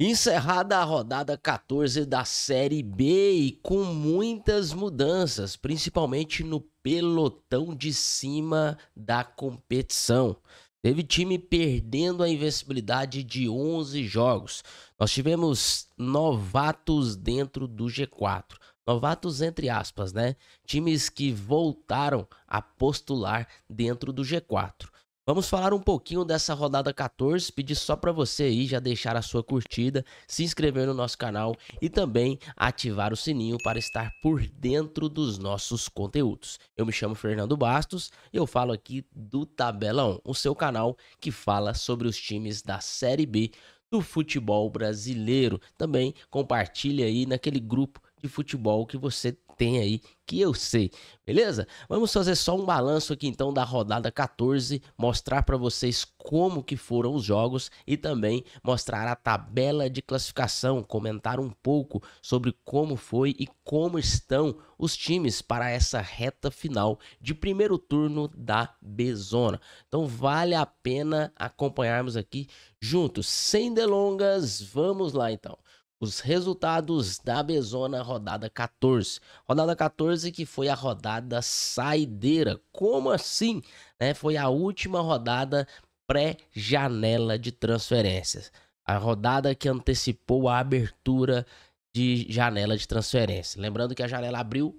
Encerrada a rodada 14 da Série B e com muitas mudanças, principalmente no pelotão de cima da competição. Teve time perdendo a invencibilidade de 11 jogos. Nós tivemos novatos dentro do G4. Novatos entre aspas, né? Times que voltaram a postular dentro do G4. Vamos falar um pouquinho dessa rodada 14, pedir só para você aí já deixar a sua curtida, se inscrever no nosso canal e também ativar o sininho para estar por dentro dos nossos conteúdos. Eu me chamo Fernando Bastos e eu falo aqui do Tabelão, o seu canal que fala sobre os times da Série B do futebol brasileiro. Também compartilha aí naquele grupo de futebol que você tem aí que eu sei, beleza? Vamos fazer só um balanço aqui então da rodada 14, mostrar para vocês como que foram os jogos e também mostrar a tabela de classificação, comentar um pouco sobre como foi e como estão os times para essa reta final de primeiro turno da Bezona. Então vale a pena acompanharmos aqui juntos, sem delongas, vamos lá então os resultados da Bezona rodada 14. Rodada 14 que foi a rodada saideira. Como assim? Né? Foi a última rodada pré-janela de transferências. A rodada que antecipou a abertura de janela de transferência. Lembrando que a janela abriu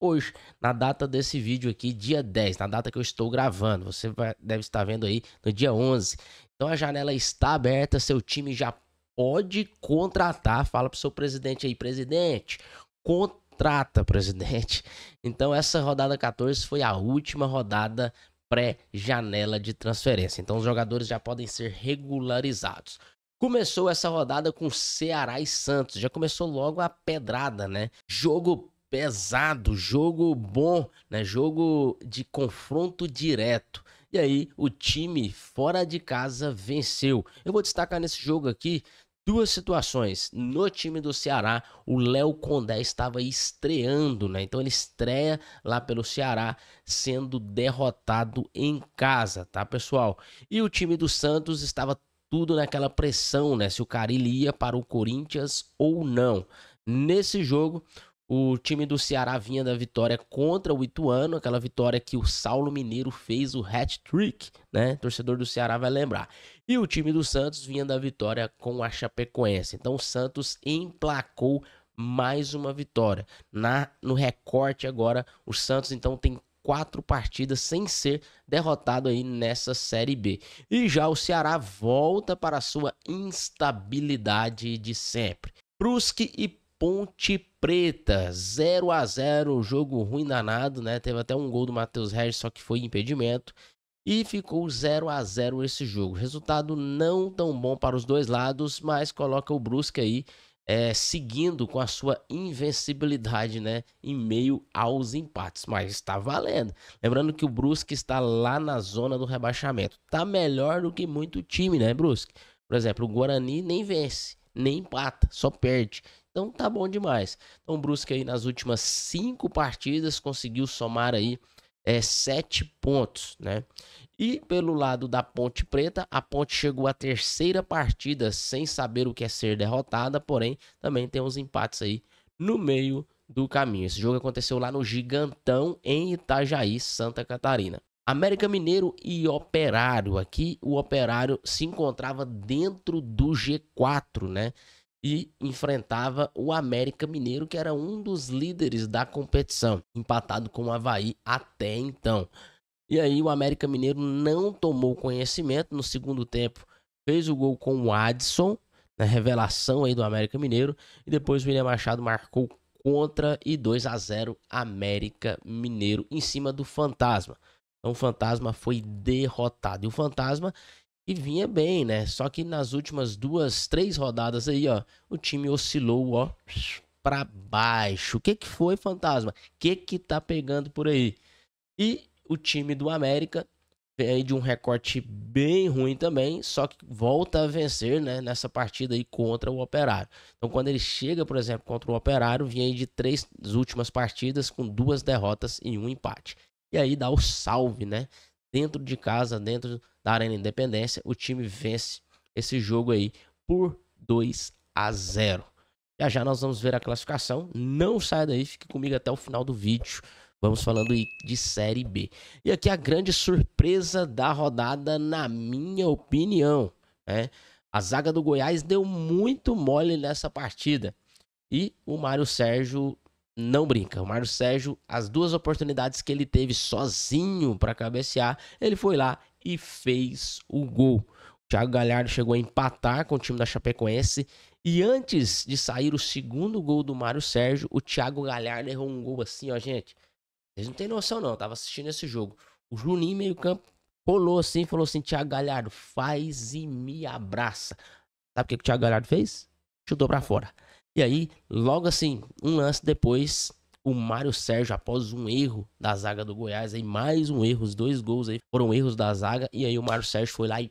hoje, na data desse vídeo aqui, dia 10, na data que eu estou gravando. Você vai, deve estar vendo aí no dia 11. Então a janela está aberta, seu time já pode contratar. Fala pro seu presidente aí, presidente, contrata, presidente. Então, essa rodada 14 foi a última rodada pré-janela de transferência. Então, os jogadores já podem ser regularizados. Começou essa rodada com Ceará e Santos. Já começou logo a pedrada, né? Jogo pesado, jogo bom, né? Jogo de confronto direto. E aí, o time fora de casa venceu. Eu vou destacar nesse jogo aqui duas situações. No time do Ceará, o Léo Condé estava estreando, né? Então ele estreia lá pelo Ceará, sendo derrotado em casa, tá, pessoal? E o time do Santos estava tudo naquela pressão, né? Se o Carilli ia para o Corinthians ou não. Nesse jogo, o time do Ceará vinha da vitória contra o Ituano, aquela vitória que o Saulo Mineiro fez o hat-trick, né? Torcedor do Ceará vai lembrar. E o time do Santos vinha da vitória com a Chapecoense. Então o Santos emplacou mais uma vitória. Na, no recorte agora, o Santos então tem quatro partidas sem ser derrotado aí nessa Série B. E já o Ceará volta para a sua instabilidade de sempre. Brusque e Ponte Preta, 0 a 0 jogo ruim danado, né? Teve até um gol do Matheus Regis, só que foi impedimento. E ficou 0 a 0 esse jogo. Resultado não tão bom para os dois lados, mas coloca o Brusque aí é, seguindo com a sua invencibilidade, né, em meio aos empates, mas está valendo. Lembrando que o Brusque está lá na zona do rebaixamento. Tá melhor do que muito time, né, Brusque? Por exemplo, o Guarani nem vence, nem empata, só perde. Então tá bom demais. Então o Brusque aí nas últimas cinco partidas conseguiu somar aí é, 7 pontos, né? E pelo lado da Ponte Preta, a Ponte chegou à terceira partida sem saber o que é ser derrotada, porém também tem uns empates aí no meio do caminho. Esse jogo aconteceu lá no Gigantão, em Itajaí, Santa Catarina. América Mineiro e Operário. Aqui o Operário se encontrava dentro do G4, né? e enfrentava o América Mineiro, que era um dos líderes da competição, empatado com o Havaí até então. E aí o América Mineiro não tomou conhecimento no segundo tempo, fez o gol com o Adson, na revelação aí do América Mineiro, e depois o William Machado marcou contra e 2 a 0 América Mineiro em cima do Fantasma. Então o Fantasma foi derrotado. E o Fantasma e vinha bem, né? Só que nas últimas duas, três rodadas aí, ó, o time oscilou, ó, para baixo. O que que foi, fantasma? O que que tá pegando por aí? E o time do América vem aí de um recorte bem ruim também, só que volta a vencer, né, nessa partida aí contra o Operário. Então, quando ele chega, por exemplo, contra o Operário, vinha aí de três últimas partidas com duas derrotas e um empate. E aí dá o salve, né? Dentro de casa, dentro da Arena Independência, o time vence esse jogo aí por 2 a 0. Já já nós vamos ver a classificação. Não sai daí, fique comigo até o final do vídeo. Vamos falando de Série B. E aqui a grande surpresa da rodada, na minha opinião. Né? A zaga do Goiás deu muito mole nessa partida. E o Mário Sérgio não brinca. O Mário Sérgio, as duas oportunidades que ele teve sozinho para cabecear, ele foi lá e fez o gol. O Thiago Galhardo chegou a empatar com o time da Chapecoense e antes de sair o segundo gol do Mário Sérgio, o Thiago Galhardo errou um gol assim, ó, gente. Vocês não têm noção não, eu tava assistindo esse jogo. O Juninho meio-campo rolou assim, falou assim: "Thiago Galhardo, faz e me abraça". Sabe o que o Thiago Galhardo fez? Chutou para fora. E aí, logo assim, um lance depois, o Mário Sérgio após um erro da zaga do Goiás, aí mais um erro, os dois gols aí foram erros da zaga e aí o Mário Sérgio foi lá e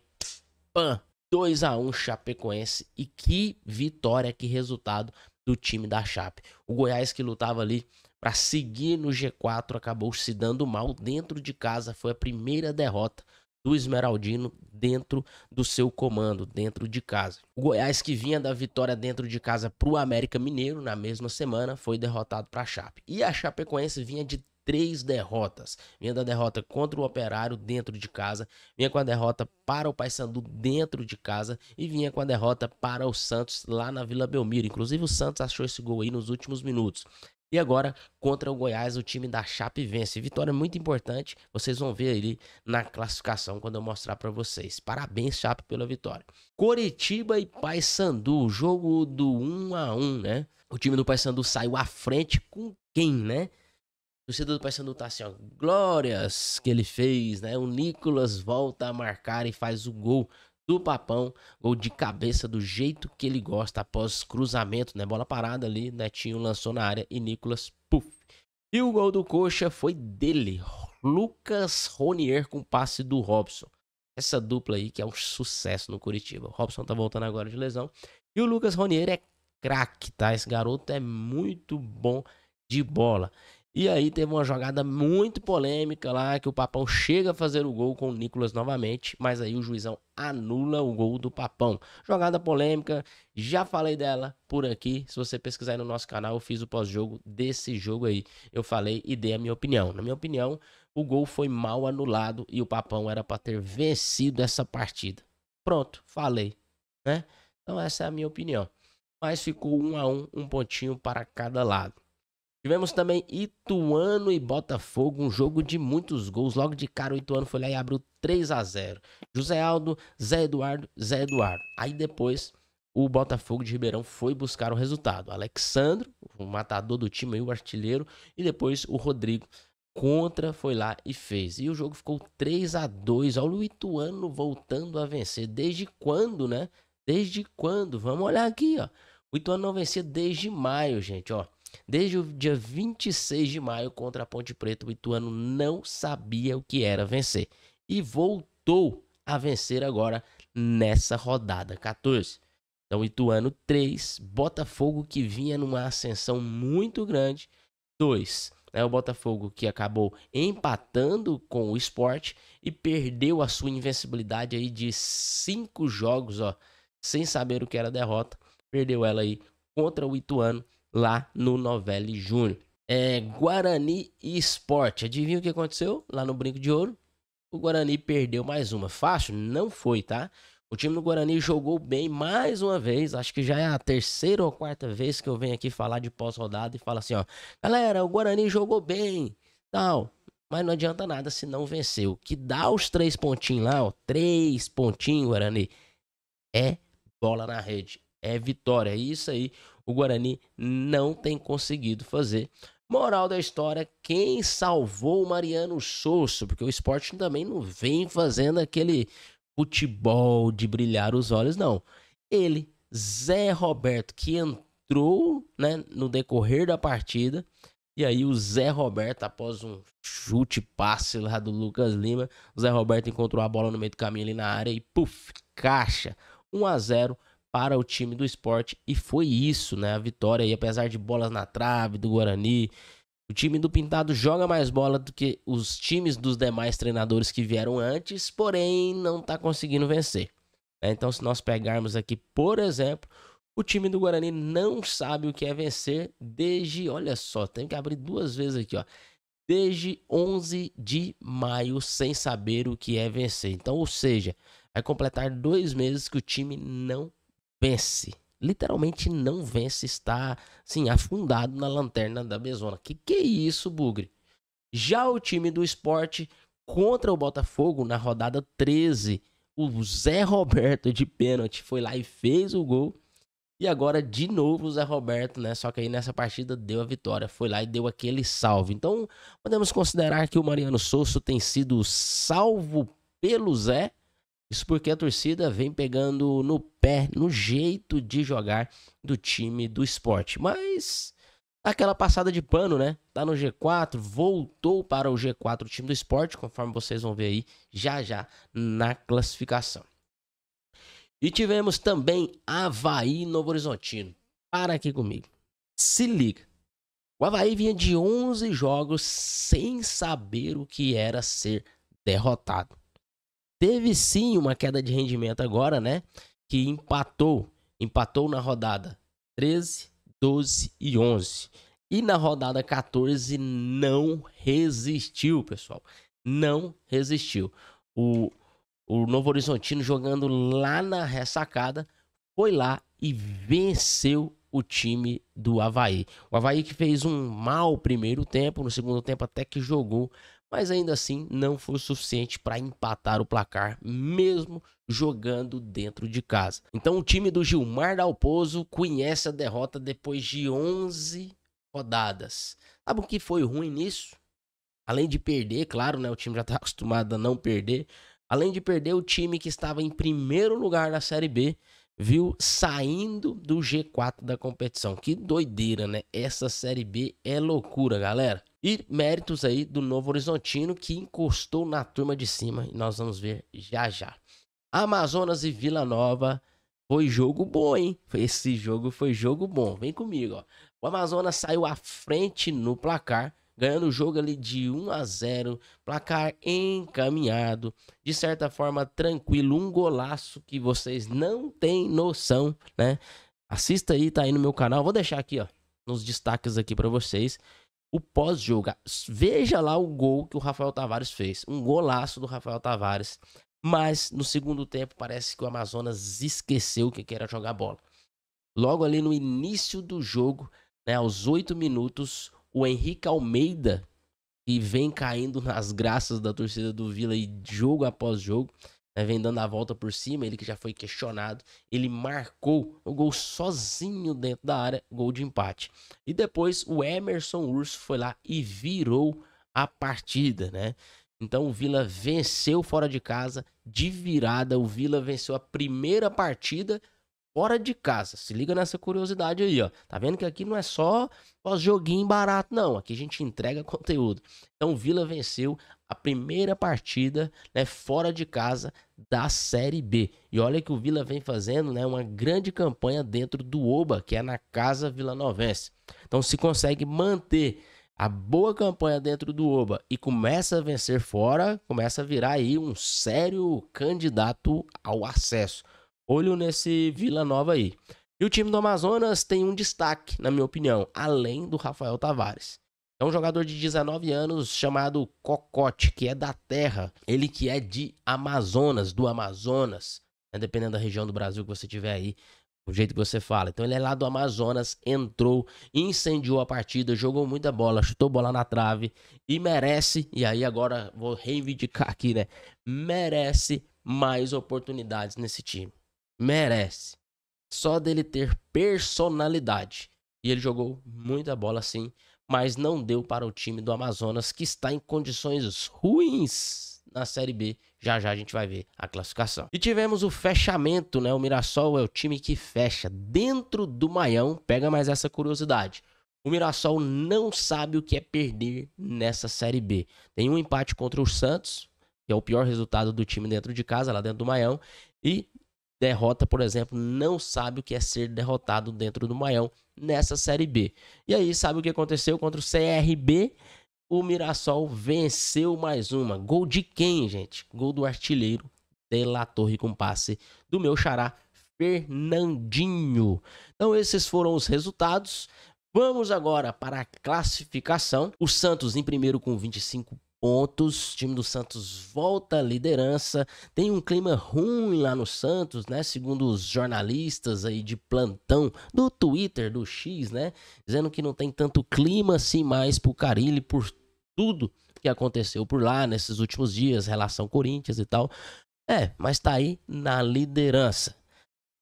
pã 2 a 1 Chapecoense e que vitória, que resultado do time da Chape. O Goiás que lutava ali para seguir no G4 acabou se dando mal dentro de casa, foi a primeira derrota do Esmeraldino dentro do seu comando, dentro de casa. O Goiás, que vinha da vitória dentro de casa para o América Mineiro na mesma semana, foi derrotado para a Chape. E a Chapecoense vinha de três derrotas. Vinha da derrota contra o Operário dentro de casa, vinha com a derrota para o Paysandu dentro de casa e vinha com a derrota para o Santos lá na Vila Belmiro. Inclusive o Santos achou esse gol aí nos últimos minutos. E agora, contra o Goiás, o time da Chape vence. Vitória muito importante, vocês vão ver ele na classificação quando eu mostrar para vocês. Parabéns, Chape, pela vitória. Coritiba e Paysandu, jogo do 1 a 1 né? O time do Paysandu saiu à frente com quem, né? O torcedor do Paysandu tá assim, ó, glórias que ele fez, né? O Nicolas volta a marcar e faz o gol do Papão. Gol de cabeça do jeito que ele gosta após cruzamento, né? Bola parada ali, Netinho lançou na área e Nicolas, puf. E o gol do Coxa foi dele, Lucas Ronier com passe do Robson. Essa dupla aí que é um sucesso no Curitiba. O Robson tá voltando agora de lesão. E o Lucas Ronier é craque, tá? Esse garoto é muito bom de bola. E aí teve uma jogada muito polêmica lá, que o Papão chega a fazer o gol com o Nicolas novamente, mas aí o juizão anula o gol do Papão. Jogada polêmica, já falei dela por aqui. Se você pesquisar aí no nosso canal, eu fiz o pós-jogo desse jogo aí. Eu falei e dei a minha opinião. Na minha opinião, o gol foi mal anulado e o Papão era para ter vencido essa partida. Pronto, falei, né? Então essa é a minha opinião. Mas ficou um a um, um pontinho para cada lado. Tivemos também Ituano e Botafogo, um jogo de muitos gols. Logo de cara, o Ituano foi lá e abriu 3 a 0 José Aldo, Zé Eduardo, Zé Eduardo. Aí depois, o Botafogo de Ribeirão foi buscar o resultado. Alexandro, o matador do time e o artilheiro, e depois o Rodrigo contra foi lá e fez. E o jogo ficou 3 a 2 Olha o Ituano voltando a vencer. Desde quando, né? Desde quando? Vamos olhar aqui, ó. O Ituano não vencia desde maio, gente, ó. Desde o dia 26 de maio contra a Ponte Preta, o Ituano não sabia o que era vencer. E voltou a vencer agora nessa rodada 14. Então, Ituano 3, Botafogo que vinha numa ascensão muito grande, 2. é o Botafogo que acabou empatando com o esporte e perdeu a sua invencibilidade aí de cinco jogos, ó, sem saber o que era derrota. Perdeu ela aí contra o Ituano lá no Novelli Júnior. É, Guarani e Esporte. Adivinha o que aconteceu lá no Brinco de Ouro? O Guarani perdeu mais uma. Fácil? Não foi, tá? O time do Guarani jogou bem mais uma vez. Acho que já é a terceira ou quarta vez que eu venho aqui falar de pós-rodada e falo assim: ó, galera, o Guarani jogou bem, tal. Mas não adianta nada se não venceu. Que dá os três pontinhos lá, ó. Três pontinhos, Guarani. É bola na rede. É vitória. É isso aí o Guarani não tem conseguido fazer. Moral da história, quem salvou o Mariano Souza? Porque o esporte também não vem fazendo aquele futebol de brilhar os olhos, não. Ele, Zé Roberto, que entrou né, no decorrer da partida, e aí o Zé Roberto, após um chute passe lá do Lucas Lima, o Zé Roberto encontrou a bola no meio do caminho ali na área e puf, caixa. 1 a 0 para o time do esporte. E foi isso, né? A vitória aí, apesar de bolas na trave do Guarani. O time do Pintado joga mais bola do que os times dos demais treinadores que vieram antes, porém não está conseguindo vencer. Né? Então, se nós pegarmos aqui, por exemplo, o time do Guarani não sabe o que é vencer desde, olha só, tem que abrir duas vezes aqui, ó. Desde 11 de maio, sem saber o que é vencer. Então, ou seja, vai completar dois meses que o time não vence. Literalmente não vence, está assim, afundado na lanterna da Bezona. Que que é isso, Bugre? Já o time do esporte contra o Botafogo na rodada 13. O Zé Roberto de pênalti foi lá e fez o gol. E agora de novo o Zé Roberto, né? Só que aí nessa partida deu a vitória, foi lá e deu aquele salve. Então podemos considerar que o Mariano Souza tem sido salvo pelo Zé isso porque a torcida vem pegando no pé, no jeito de jogar do time do esporte. Mas aquela passada de pano, né? Tá no G4, voltou para o G4 o time do esporte, conforme vocês vão ver aí já já na classificação. E tivemos também Havaí Novo Horizontino. Para aqui comigo. Se liga. O Havaí vinha de 11 jogos sem saber o que era ser derrotado teve sim uma queda de rendimento agora, né? Que empatou, empatou na rodada 13, 12 e 11. E na rodada 14 não resistiu, pessoal. Não resistiu. O, o Novo Horizontino jogando lá na ressacada foi lá e venceu o time do Havaí. O Havaí que fez um mau primeiro tempo, no segundo tempo até que jogou mas ainda assim não foi o suficiente para empatar o placar, mesmo jogando dentro de casa. Então o time do Gilmar Dalpozo conhece a derrota depois de 11 rodadas. Sabe o que foi ruim nisso? Além de perder, claro, né, o time já está acostumado a não perder. Além de perder, o time que estava em primeiro lugar na Série B viu saindo do G4 da competição. Que doideira, né? Essa Série B é loucura, galera. E méritos aí do Novo Horizontino que encostou na turma de cima. E nós vamos ver já já. Amazonas e Vila Nova. Foi jogo bom, hein? Esse jogo foi jogo bom. Vem comigo, ó. O Amazonas saiu à frente no placar, ganhando o jogo ali de 1 a 0, placar encaminhado, de certa forma tranquilo, um golaço que vocês não têm noção, né? Assista aí, tá aí no meu canal. Vou deixar aqui, ó, nos destaques aqui para vocês o pós-jogo. Veja lá o gol que o Rafael Tavares fez. Um golaço do Rafael Tavares. Mas no segundo tempo parece que o Amazonas esqueceu que era jogar bola. Logo ali no início do jogo, né, aos oito minutos, o Henrique Almeida, que vem caindo nas graças da torcida do Vila e jogo após jogo, né, vem dando a volta por cima, ele que já foi questionado, ele marcou o gol sozinho dentro da área, gol de empate. E depois o Emerson Urso foi lá e virou a partida, né? Então o Vila venceu fora de casa de virada, o Vila venceu a primeira partida fora de casa. Se liga nessa curiosidade aí, ó. Tá vendo que aqui não é só pós-joguinho barato, não. Aqui a gente entrega conteúdo. Então, Vila venceu a primeira partida, né, fora de casa da Série B. E olha que o Vila vem fazendo, né, uma grande campanha dentro do Oba, que é na casa Vila Novense. Então, se consegue manter a boa campanha dentro do Oba e começa a vencer fora, começa a virar aí um sério candidato ao acesso olho nesse Vila Nova aí. E o time do Amazonas tem um destaque, na minha opinião, além do Rafael Tavares. É um jogador de 19 anos chamado Cocote, que é da terra. Ele que é de Amazonas, do Amazonas. Né? Dependendo da região do Brasil que você tiver aí, o jeito que você fala. Então ele é lá do Amazonas, entrou, incendiou a partida, jogou muita bola, chutou bola na trave e merece. E aí agora vou reivindicar aqui, né? Merece mais oportunidades nesse time merece. Só dele ter personalidade. E ele jogou muita bola sim, mas não deu para o time do Amazonas que está em condições ruins na Série B. Já já a gente vai ver a classificação. E tivemos o fechamento, né? O Mirassol é o time que fecha dentro do Maião. Pega mais essa curiosidade. O Mirassol não sabe o que é perder nessa Série B. Tem um empate contra o Santos, que é o pior resultado do time dentro de casa, lá dentro do Maião, e derrota, por exemplo, não sabe o que é ser derrotado dentro do Maião nessa Série B. E aí, sabe o que aconteceu contra o CRB? O Mirassol venceu mais uma. Gol de quem, gente? Gol do artilheiro de La Torre com passe do meu xará Fernandinho. Então esses foram os resultados. Vamos agora para a classificação. O Santos em primeiro com 25 pontos. O time do Santos volta à liderança. Tem um clima ruim lá no Santos, né? Segundo os jornalistas aí de plantão do Twitter, do X, né? Dizendo que não tem tanto clima assim mais pro Carilli por tudo que aconteceu por lá nesses últimos dias, relação Corinthians e tal. É, mas tá aí na liderança.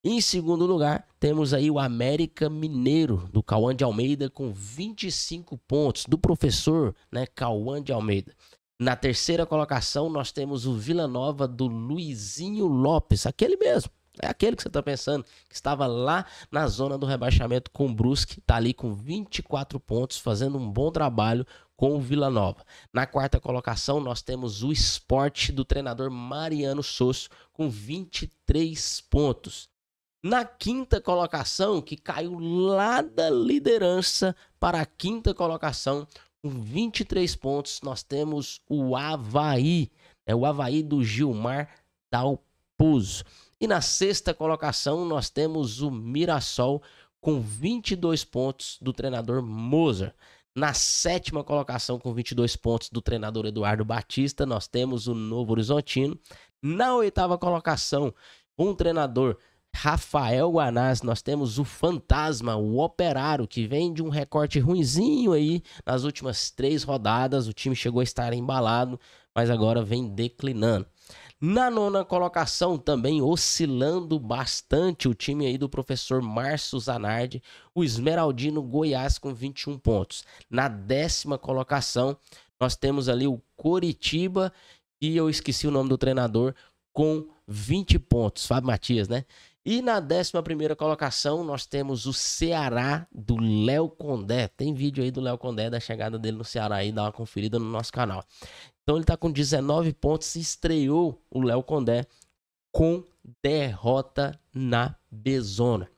Em segundo lugar, temos aí o América Mineiro, do Cauã de Almeida, com 25 pontos, do professor né, Cauã de Almeida. Na terceira colocação, nós temos o Vila Nova do Luizinho Lopes, aquele mesmo. É aquele que você está pensando, que estava lá na zona do rebaixamento com o Brusque, está ali com 24 pontos, fazendo um bom trabalho com o Vila Nova. Na quarta colocação, nós temos o esporte do treinador Mariano Sosso, com 23 pontos. Na quinta colocação, que caiu lá da liderança para a quinta colocação, com 23 pontos, nós temos o Havaí. É o Havaí do Gilmar Dalpozo. E na sexta colocação, nós temos o Mirassol com 22 pontos do treinador Moser. Na sétima colocação, com 22 pontos do treinador Eduardo Batista, nós temos o Novo Horizontino. Na oitava colocação, um treinador Rafael Guanás, nós temos o fantasma, o operário, que vem de um recorte ruinzinho aí nas últimas três rodadas. O time chegou a estar embalado, mas agora vem declinando. Na nona colocação, também oscilando bastante o time aí do professor Márcio Zanardi, o Esmeraldino Goiás com 21 pontos. Na décima colocação, nós temos ali o Coritiba, e eu esqueci o nome do treinador, com 20 pontos. Fábio Matias, né? E na 11 colocação, nós temos o Ceará do Léo Condé. Tem vídeo aí do Léo Condé, da chegada dele no Ceará aí, dá uma conferida no nosso canal. Então ele está com 19 pontos, se estreou o Léo Condé com derrota na Bezona.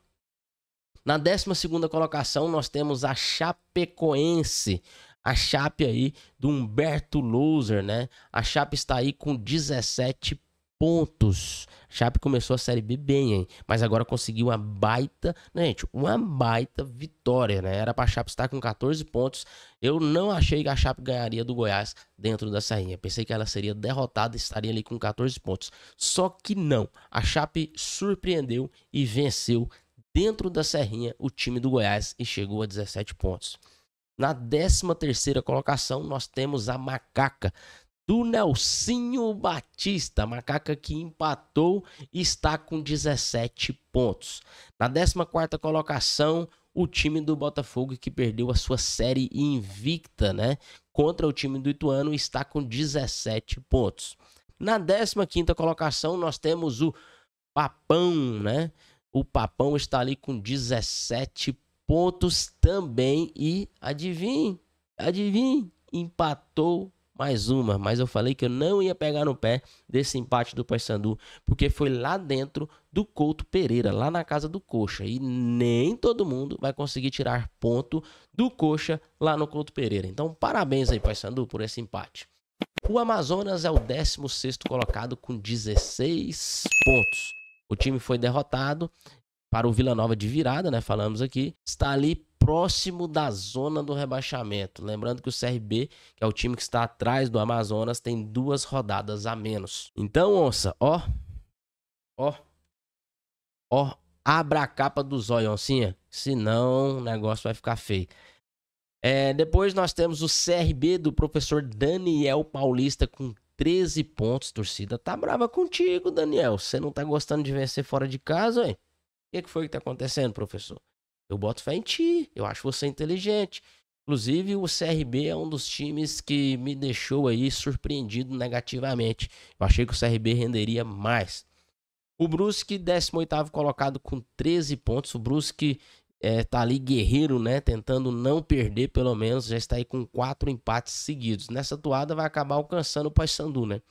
Na 12 colocação, nós temos a Chapecoense. A Chape aí do Humberto Loser, né? A Chape está aí com 17 pontos. A Chape começou a Série B bem, hein? Mas agora conseguiu uma baita, né, gente, uma baita vitória, né? Era pra Chape estar com 14 pontos. Eu não achei que a Chape ganharia do Goiás dentro da sainha. Pensei que ela seria derrotada e estaria ali com 14 pontos. Só que não. A Chape surpreendeu e venceu dentro da serrinha o time do Goiás e chegou a 17 pontos. Na 13ª colocação, nós temos a Macaca, do Nelsinho Batista, macaca que empatou e está com 17 pontos. Na 14ª colocação, o time do Botafogo que perdeu a sua série invicta, né, contra o time do Ituano está com 17 pontos. Na 15ª colocação, nós temos o Papão, né? O Papão está ali com 17 pontos também e adivinhe, adivinhe, empatou mais uma, mas eu falei que eu não ia pegar no pé desse empate do Paysandu, porque foi lá dentro do Couto Pereira, lá na casa do Coxa, e nem todo mundo vai conseguir tirar ponto do Coxa lá no Couto Pereira. Então, parabéns aí, Paysandu, por esse empate. O Amazonas é o 16º colocado com 16 pontos. O time foi derrotado para o Vila Nova de virada, né? Falamos aqui. Está ali próximo da zona do rebaixamento. Lembrando que o CRB, que é o time que está atrás do Amazonas, tem duas rodadas a menos. Então, onça, ó. Ó. Ó. Abra a capa do zóio, oncinha. Senão o negócio vai ficar feio. É, depois nós temos o CRB do professor Daniel Paulista com 13 pontos. Torcida tá brava contigo, Daniel. Você não tá gostando de vencer fora de casa, hein? O que, que foi que tá acontecendo, professor? Eu boto fé em ti, eu acho você inteligente. Inclusive, o CRB é um dos times que me deixou aí surpreendido negativamente. Eu achei que o CRB renderia mais. O Brusque, 18 colocado com 13 pontos. O Brusque é, tá ali guerreiro, né? Tentando não perder, pelo menos. Já está aí com quatro empates seguidos. Nessa toada vai acabar alcançando o Paysandu, né?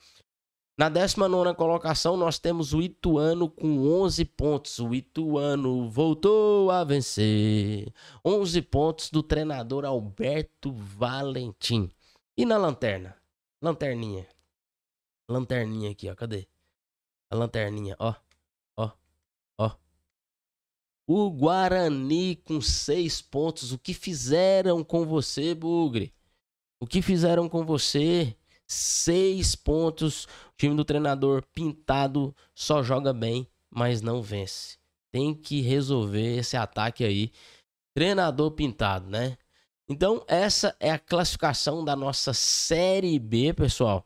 Na 19 colocação, nós temos o Ituano com 11 pontos. O Ituano voltou a vencer. 11 pontos do treinador Alberto Valentim. E na lanterna? Lanterninha. Lanterninha aqui, ó. Cadê? A lanterninha, ó. Ó. Ó. O Guarani com 6 pontos. O que fizeram com você, Bugre? O que fizeram com você? Seis pontos. O time do treinador pintado só joga bem, mas não vence. Tem que resolver esse ataque aí. Treinador pintado, né? Então, essa é a classificação da nossa Série B, pessoal.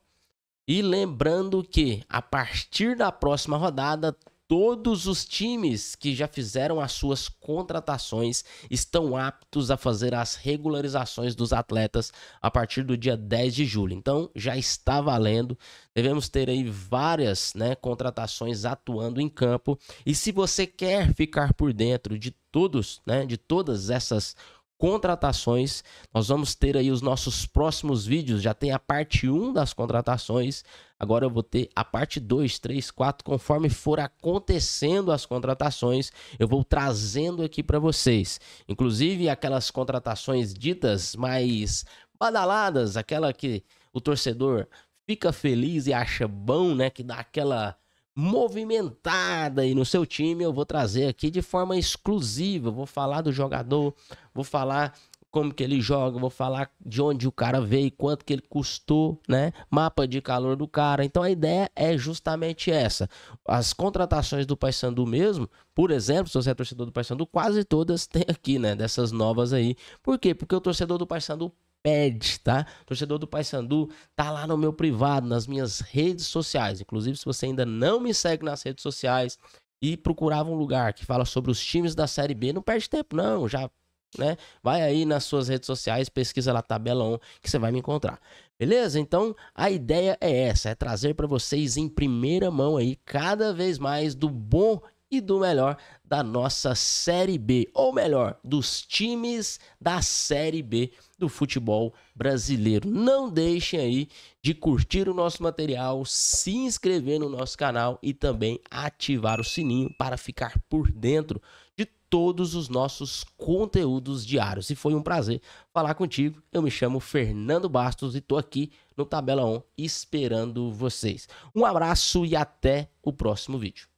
E lembrando que a partir da próxima rodada todos os times que já fizeram as suas contratações estão aptos a fazer as regularizações dos atletas a partir do dia 10 de julho. Então, já está valendo. Devemos ter aí várias né, contratações atuando em campo. E se você quer ficar por dentro de todos, né, de todas essas contratações, contratações. Nós vamos ter aí os nossos próximos vídeos, já tem a parte 1 das contratações. Agora eu vou ter a parte 2, 3, 4, conforme for acontecendo as contratações, eu vou trazendo aqui para vocês. Inclusive aquelas contratações ditas mais badaladas, aquela que o torcedor fica feliz e acha bom, né, que dá aquela movimentada aí no seu time, eu vou trazer aqui de forma exclusiva. vou falar do jogador, vou falar como que ele joga, vou falar de onde o cara veio, quanto que ele custou, né? Mapa de calor do cara. Então a ideia é justamente essa. As contratações do Paysandu mesmo, por exemplo, se você é torcedor do Paysandu, quase todas tem aqui, né, dessas novas aí. Por quê? Porque o torcedor do Paysandu pede, tá? Torcedor do Paysandu, tá lá no meu privado, nas minhas redes sociais. Inclusive, se você ainda não me segue nas redes sociais e procurava um lugar que fala sobre os times da Série B, não perde tempo, não. Já, né? Vai aí nas suas redes sociais, pesquisa lá tabela 1 que você vai me encontrar. Beleza? Então, a ideia é essa, é trazer para vocês em primeira mão aí cada vez mais do bom e do melhor da nossa Série B, ou melhor, dos times da Série B do futebol brasileiro. Não deixem aí de curtir o nosso material, se inscrever no nosso canal e também ativar o sininho para ficar por dentro de todos os nossos conteúdos diários. E foi um prazer falar contigo. Eu me chamo Fernando Bastos e estou aqui no Tabela 1 esperando vocês. Um abraço e até o próximo vídeo.